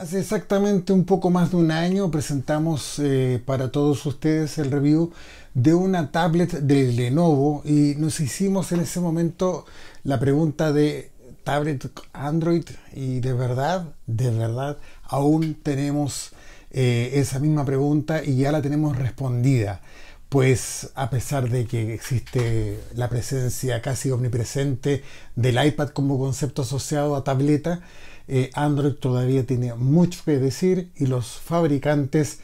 Hace exactamente un poco más de un año presentamos eh, para todos ustedes el review de una tablet de Lenovo y nos hicimos en ese momento la pregunta de tablet Android y de verdad, de verdad, aún tenemos eh, esa misma pregunta y ya la tenemos respondida. Pues a pesar de que existe la presencia casi omnipresente del iPad como concepto asociado a tableta, eh, Android todavía tiene mucho que decir y los fabricantes,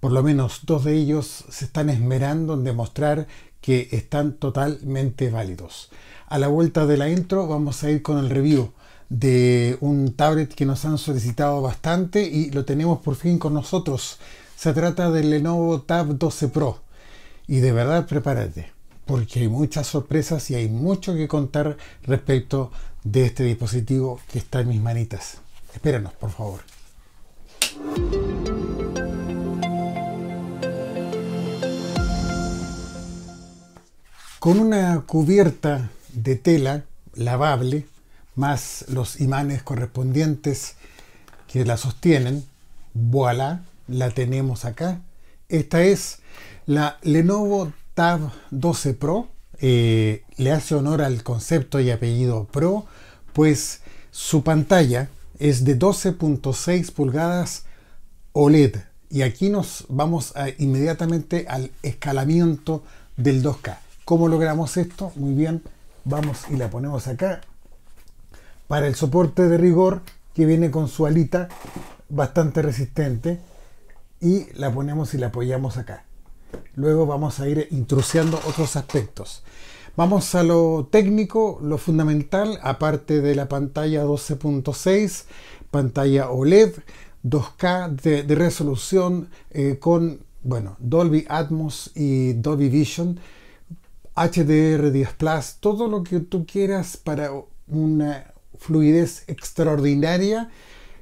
por lo menos dos de ellos, se están esmerando en demostrar que están totalmente válidos. A la vuelta de la intro vamos a ir con el review de un tablet que nos han solicitado bastante y lo tenemos por fin con nosotros. Se trata del Lenovo Tab 12 Pro. Y de verdad prepárate, porque hay muchas sorpresas y hay mucho que contar respecto de este dispositivo que está en mis manitas. Espéranos, por favor. Con una cubierta de tela lavable, más los imanes correspondientes que la sostienen, voilà, la tenemos acá. Esta es la Lenovo Tab 12 Pro eh, le hace honor al concepto y apellido Pro, pues su pantalla es de 12.6 pulgadas OLED. Y aquí nos vamos inmediatamente al escalamiento del 2K. ¿Cómo logramos esto? Muy bien, vamos y la ponemos acá. Para el soporte de rigor que viene con su alita bastante resistente y la ponemos y la apoyamos acá. Luego vamos a ir intrusiando otros aspectos. Vamos a lo técnico, lo fundamental, aparte de la pantalla 12.6, pantalla OLED, 2K de, resolución eh, con bueno, Dolby Atmos y Dolby Vision, HDR10 Plus, todo lo que tú quieras para una fluidez extraordinaria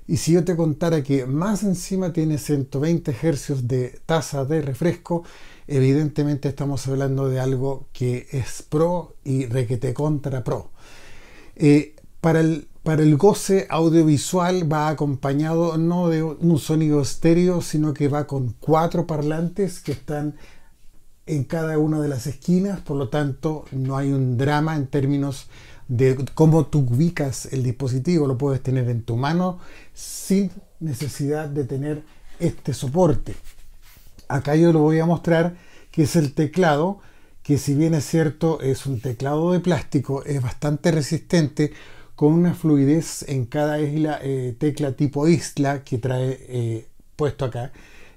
y si yo te contara que más encima tiene 120 Hz de tasa de refresco, evidentemente estamos hablando de algo que es pro y requete contra pro. Eh, para, el, para el goce audiovisual va acompañado no de un sonido estéreo, sino que va con cuatro parlantes que están en cada una de las esquinas, por lo tanto no hay un drama en términos de cómo tú ubicas el dispositivo, lo puedes tener en tu mano sin necesidad de tener este soporte. Acá yo lo voy a mostrar que es el teclado, que si bien es cierto es un teclado de plástico, es bastante resistente con una fluidez en cada isla, eh, tecla tipo isla que trae eh, puesto acá,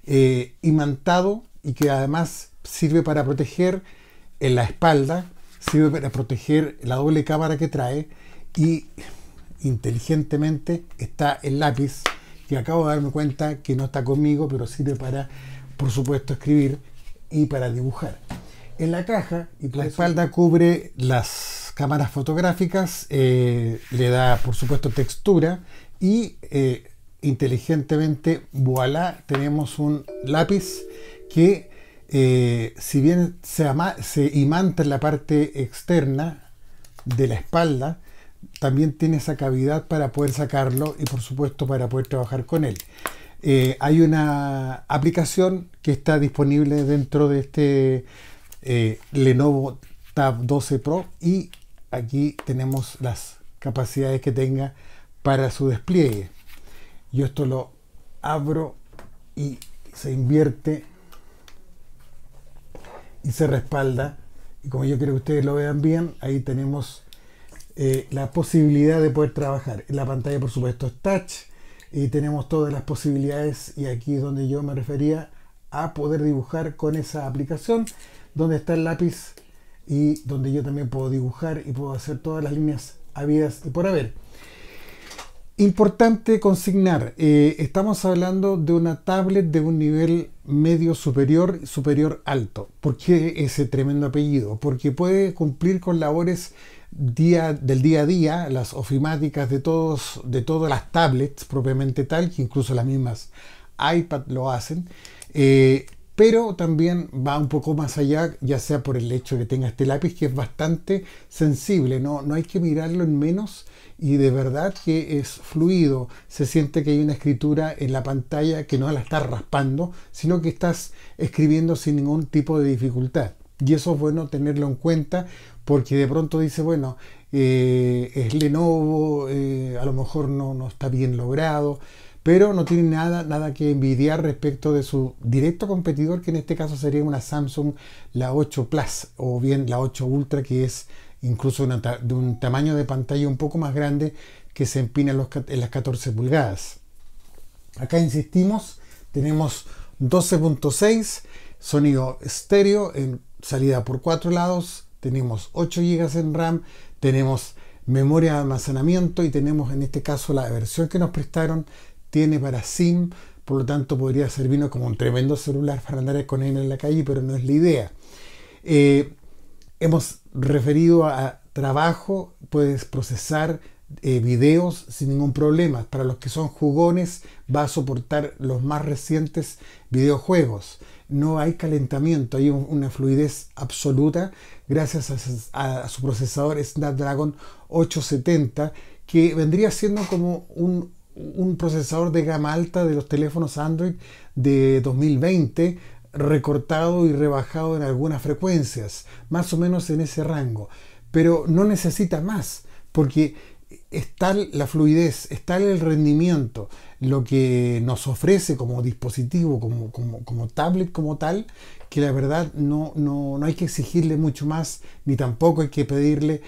y eh, imantado y que además sirve para proteger en la espalda sirve para proteger la doble cámara que trae y inteligentemente está el lápiz que acabo de darme cuenta que no está conmigo pero sirve para por supuesto escribir y para dibujar en la caja y la espalda cubre las cámaras fotográficas eh, le da por supuesto textura y eh, inteligentemente voilà tenemos un lápiz que eh, si bien se, imanta en la parte externa de la espalda, también tiene esa cavidad para poder sacarlo y por supuesto para poder trabajar con él. Eh, hay una aplicación que está disponible dentro de este eh, Lenovo Tab 12 Pro y aquí tenemos las capacidades que tenga para su despliegue. Yo esto lo abro y se invierte y se respalda. Y como yo quiero que ustedes lo vean bien, ahí tenemos eh, la posibilidad de poder trabajar. La pantalla, por supuesto, es touch y tenemos todas las posibilidades. Y aquí es donde yo me refería a poder dibujar con esa aplicación, donde está el lápiz y donde yo también puedo dibujar y puedo hacer todas las líneas habidas y por haber. Importante consignar, eh, estamos hablando de una tablet de un nivel medio superior, superior alto. ¿Por qué ese tremendo apellido? Porque puede cumplir con labores del día a día, las ofimáticas de, todos, de todas las tablets propiamente tal, que incluso las mismas iPad lo hacen. Eh, pero también va un poco más allá, ya sea por el hecho de que tenga este lápiz que es bastante sensible, no, no hay que mirarlo en menos y de verdad que es fluido. Se siente que hay una escritura en la pantalla que no la estás raspando, sino que estás escribiendo sin ningún tipo de dificultad. Y eso es bueno tenerlo en cuenta porque de pronto dice, bueno, eh, es Lenovo, eh, a lo mejor no, no está bien logrado, pero no tiene nada, nada que envidiar respecto de su directo competidor, que en este caso sería una Samsung, la 8 Plus o bien la 8 Ultra, que es incluso de un tamaño de pantalla un poco más grande que se empina en, las 14 pulgadas. Acá insistimos, tenemos 12.6, sonido estéreo en salida por cuatro lados, tenemos 8 GB en RAM, tenemos memoria de almacenamiento y tenemos en este caso la versión que nos prestaron tiene para SIM, por lo tanto podría servirnos como un tremendo celular para andar con él en la calle, pero no es la idea. Eh, hemos referido a trabajo, puedes procesar eh, videos sin ningún problema. Para los que son jugones, va a soportar los más recientes videojuegos. No hay calentamiento, hay una fluidez absoluta gracias a, su procesador Snapdragon 870, que vendría siendo como un, un procesador de gama alta de los teléfonos Android de 2020 recortado y rebajado en algunas frecuencias, más o menos en ese rango, pero no necesita más, porque es tal la fluidez, es tal el rendimiento, lo que nos ofrece como dispositivo, como, como, tablet, como tal, que la verdad no, no, no, hay que exigirle mucho más, ni tampoco hay que pedirle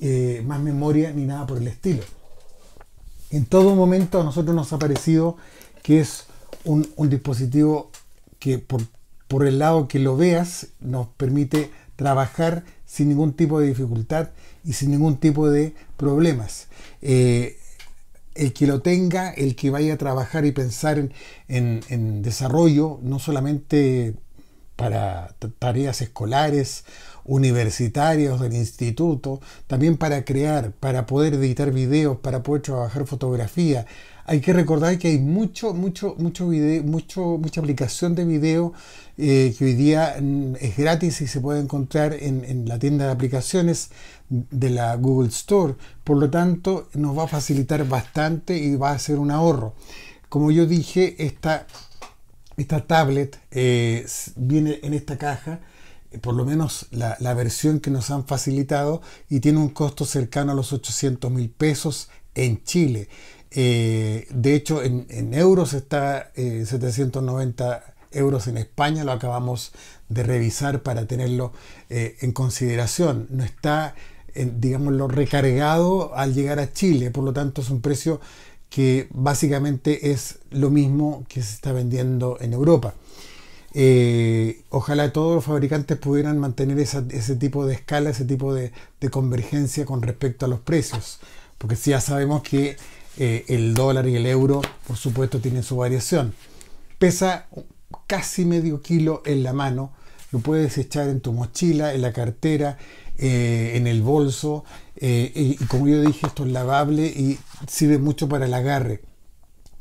eh, más memoria ni nada por el estilo. En todo momento a nosotros nos ha parecido que es un, un dispositivo que por por el lado que lo veas, nos permite trabajar sin ningún tipo de dificultad y sin ningún tipo de problemas. Eh, el que lo tenga, el que vaya a trabajar y pensar en desarrollo, no solamente para tareas escolares universitarios del instituto, también para crear, para poder editar videos, para poder trabajar fotografía. Hay que recordar que hay mucho, mucho, mucho video, mucho, mucha aplicación de video eh, que hoy día mm, es gratis y se puede encontrar en, la tienda de aplicaciones de la Google Store. Por lo tanto, nos va a facilitar bastante y va a ser un ahorro. Como yo dije, esta esta tablet eh, viene en esta caja por lo menos la, versión que nos han facilitado y tiene un costo cercano a los 800 mil pesos en Chile. Eh, de hecho, en, euros está 790 eh, euros en España, lo acabamos de revisar para tenerlo eh, en consideración. No está, digámoslo, recargado al llegar a Chile, por lo tanto es un precio que básicamente es lo mismo que se está vendiendo en Europa. Eh, ojalá todos los fabricantes pudieran mantener ese tipo de escala, ese tipo de, convergencia con respecto a los precios, porque si ya sabemos que eh, el dólar y el euro, por supuesto, tienen su variación. Pesa casi medio kilo en la mano, lo puedes echar en tu mochila, en la cartera, eh, en el bolso, y, y como yo dije, esto es lavable y sirve mucho para el agarre.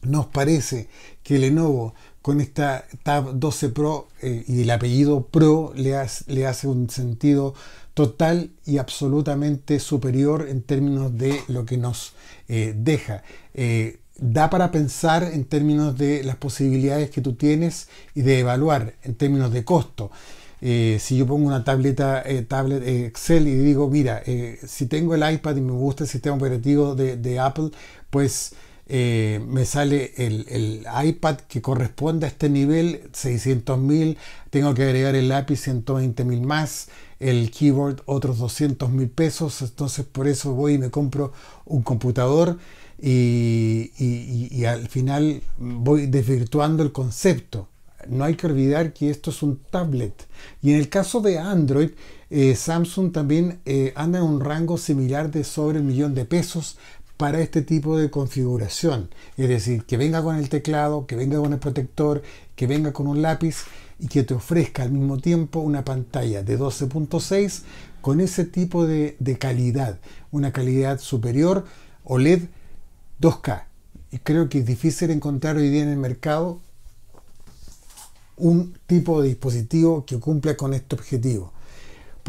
Nos parece que Lenovo con esta Tab 12 Pro eh, y el apellido Pro le, hace un sentido total y absolutamente superior en términos de lo que nos eh, deja. Eh, da para pensar en términos de las posibilidades que tú tienes y de evaluar en términos de costo. si yo pongo una tableta tablet Excel y digo, mira, si tengo el iPad y me gusta el sistema operativo de Apple, pues eh, me sale el, iPad que corresponde a este nivel, 600.000, tengo que agregar el lápiz mil más, el keyboard otros 200 mil pesos, entonces por eso voy y me compro un computador y, al final voy desvirtuando el concepto no hay que olvidar que esto es un tablet. Y en el caso de Android, eh, Samsung también eh, anda en un rango similar de sobre el millón de pesos para este tipo de configuración. Es decir, que venga con el teclado, que venga con el protector, que venga con un lápiz y que te ofrezca al mismo tiempo una pantalla de 12.6 con ese tipo de, calidad, una calidad superior OLED 2K. Y creo que es difícil encontrar hoy día en el mercado un tipo de dispositivo que cumpla con este objetivo.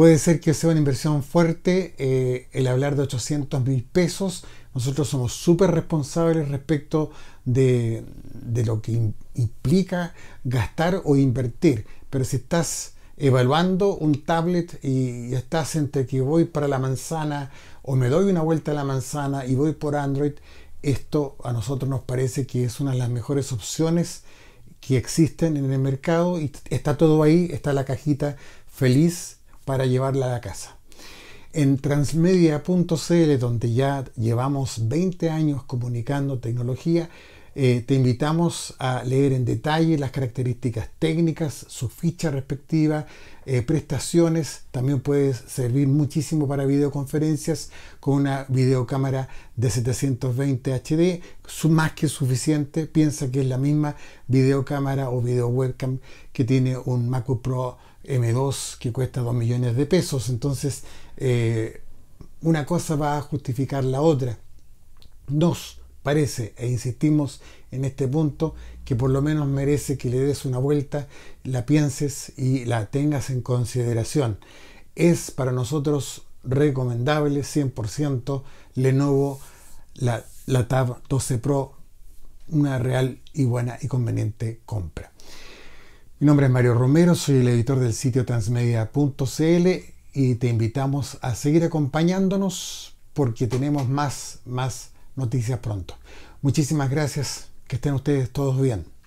Puede ser que sea una inversión fuerte eh, el hablar de 800 mil pesos. Nosotros somos súper responsables respecto de, lo que implica gastar o invertir. Pero si estás evaluando un tablet y estás entre que voy para la manzana o me doy una vuelta a la manzana y voy por Android, esto a nosotros nos parece que es una de las mejores opciones que existen en el mercado y está todo ahí, está la cajita feliz para llevarla a la casa. En transmedia.cl, donde ya llevamos 20 años comunicando tecnología, eh, te invitamos a leer en detalle las características técnicas, su ficha respectiva, eh, prestaciones. También puedes servir muchísimo para videoconferencias con una videocámara de 720 HD, más que suficiente. Piensa que es la misma videocámara o video webcam que tiene un mac Pro M2 que cuesta 2 millones de pesos. Entonces, eh, una cosa va a justificar la otra. Dos, parece, e insistimos en este punto, que por lo menos merece que le des una vuelta, la pienses y la tengas en consideración. Es para nosotros recomendable 100% Lenovo, la, la Tab 12 Pro, una real y buena y conveniente compra. Mi nombre es Mario Romero, soy el editor del sitio transmedia.cl y te invitamos a seguir acompañándonos porque tenemos más, más noticias pronto. Muchísimas gracias. Que estén ustedes todos bien.